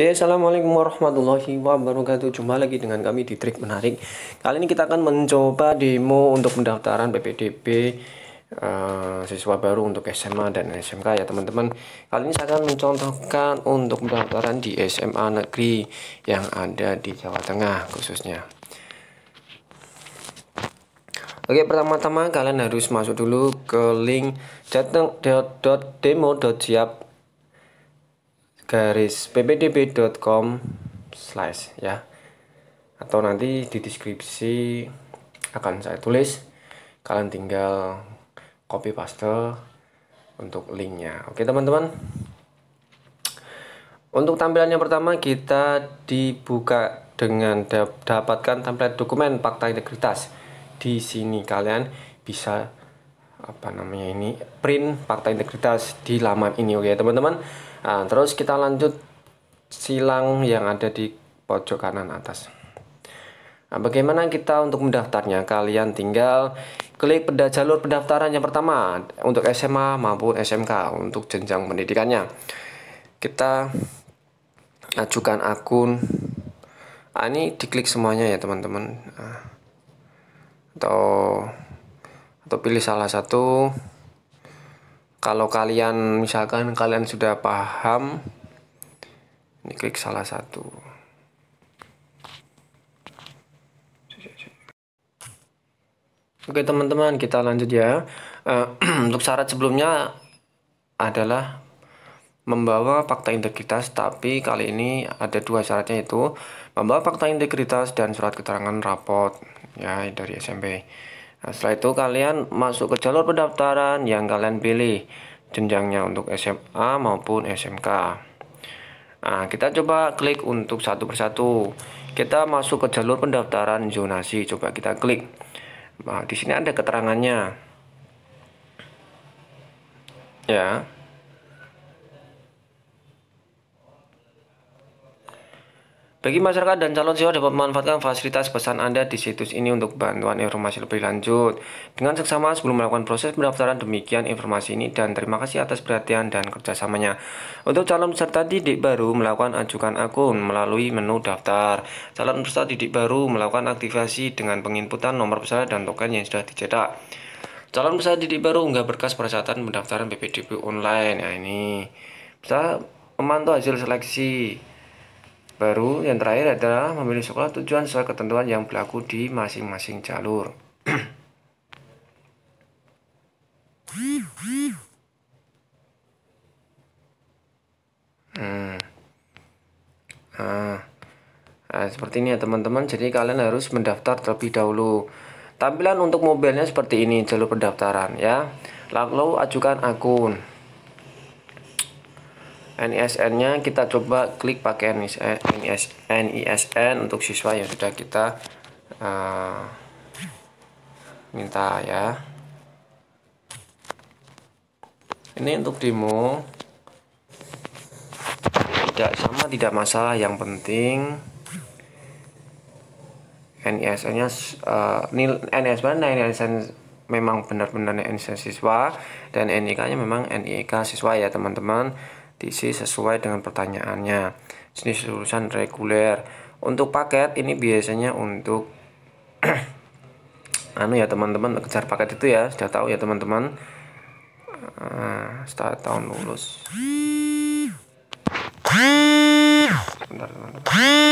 Oke, okay, Assalamualaikum warahmatullahi wabarakatuh Jumpa lagi dengan kami di Trik Menarik Kali ini kita akan mencoba demo untuk pendaftaran PPDB uh, eh, Siswa baru untuk SMA dan SMK ya teman-teman Kali ini saya akan mencontohkan untuk pendaftaran di SMA negeri Yang ada di Jawa Tengah khususnya Oke, pertama-tama kalian harus masuk dulu ke link siap garis ppdb.com slash ya atau nanti di deskripsi akan saya tulis kalian tinggal copy paste untuk linknya oke teman-teman untuk tampilan yang pertama kita dibuka dengan dapatkan template dokumen fakta integritas di sini kalian bisa apa namanya ini print fakta integritas di laman ini oke teman-teman nah, terus kita lanjut silang yang ada di pojok kanan atas nah, bagaimana kita untuk mendaftarnya kalian tinggal klik pada jalur pendaftaran yang pertama untuk SMA maupun SMK untuk jenjang pendidikannya kita ajukan akun Nah, ini diklik semuanya ya teman-teman ah. atau atau pilih salah satu kalau kalian misalkan kalian sudah paham ini klik salah satu Oke teman-teman kita lanjut ya uh, untuk syarat sebelumnya adalah membawa fakta integritas tapi kali ini ada dua syaratnya itu membawa fakta integritas dan surat keterangan rapot ya dari SMP Nah, setelah itu kalian masuk ke jalur pendaftaran yang kalian pilih jenjangnya untuk SMA maupun SMK. Nah, kita coba klik untuk satu persatu. Kita masuk ke jalur pendaftaran zonasi. Coba kita klik. Nah, di sini ada keterangannya. Ya. Bagi masyarakat dan calon siswa dapat memanfaatkan fasilitas pesan Anda di situs ini untuk bantuan informasi lebih lanjut. Dengan seksama sebelum melakukan proses pendaftaran demikian informasi ini dan terima kasih atas perhatian dan kerjasamanya. Untuk calon peserta didik baru melakukan ajukan akun melalui menu daftar. Calon peserta didik baru melakukan aktivasi dengan penginputan nomor peserta dan token yang sudah dicetak. Calon peserta didik baru unggah berkas persyaratan pendaftaran BPDB online. Nah ini. bisa memantau hasil seleksi Baru yang terakhir adalah memilih sekolah tujuan sesuai ketentuan yang berlaku di masing-masing jalur. hmm. nah, seperti ini ya teman-teman. Jadi kalian harus mendaftar terlebih dahulu. Tampilan untuk mobilnya seperti ini jalur pendaftaran ya. Lalu ajukan akun. NISN-nya kita coba klik pakai NISN, NISN untuk siswa yang sudah kita uh, minta ya. Ini untuk demo tidak sama tidak masalah yang penting NISN-nya uh, eh, NISN NISN memang benar-benar NISN siswa dan NIK-nya memang NIK siswa ya teman-teman diisi sesuai dengan pertanyaannya jenis lulusan reguler untuk paket ini biasanya untuk anu ya teman-teman kejar paket itu ya sudah tahu ya teman-teman uh, ah, setelah tahun lulus sebentar teman-teman